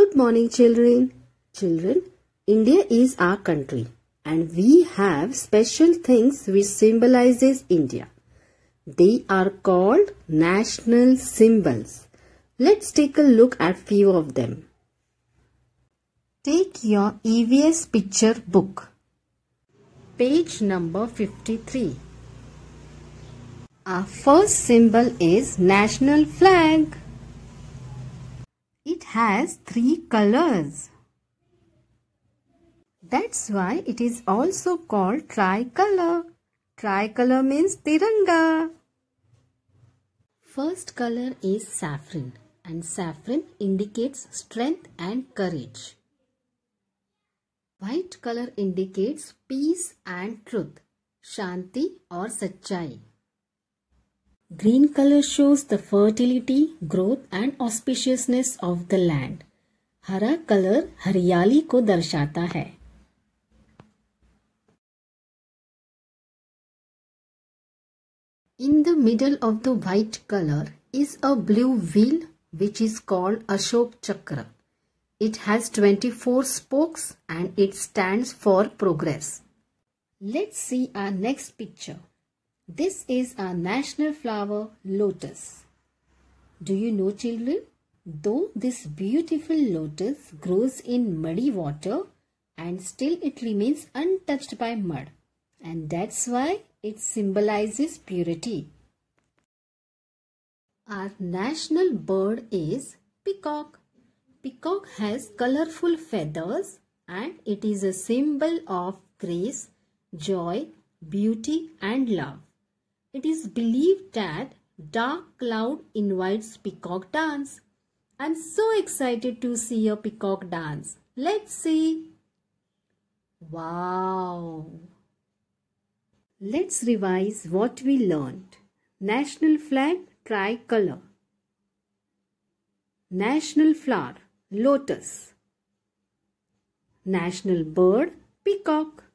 Good morning children. Children, India is our country and we have special things which symbolizes India. They are called national symbols. Let's take a look at few of them. Take your EVS picture book. Page number 53. Our first symbol is national flag has three colors. That's why it is also called tricolor. Tricolor means tiranga. First color is saffron and saffron indicates strength and courage. White color indicates peace and truth, shanti or sachai. Green color shows the fertility, growth and auspiciousness of the land. हरा colour हरियाली को दर्शाता है In the middle of the white color is a blue wheel which is called Ashok Chakra. It has 24 spokes and it stands for progress. Let's see our next picture. This is our national flower lotus. Do you know children? Though this beautiful lotus grows in muddy water and still it remains untouched by mud and that's why it symbolizes purity. Our national bird is peacock. Peacock has colorful feathers and it is a symbol of grace, joy, beauty and love. It is believed that dark cloud invites peacock dance. I'm so excited to see a peacock dance. Let's see. Wow! Let's revise what we learned. National flag, tricolor. National flower, lotus. National bird, peacock.